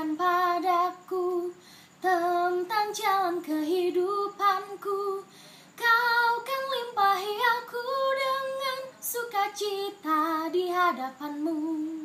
ceritakan padaku tentang jalan kehidupanku. Kau kan limpahi aku dengan sukacita di hadapanmu.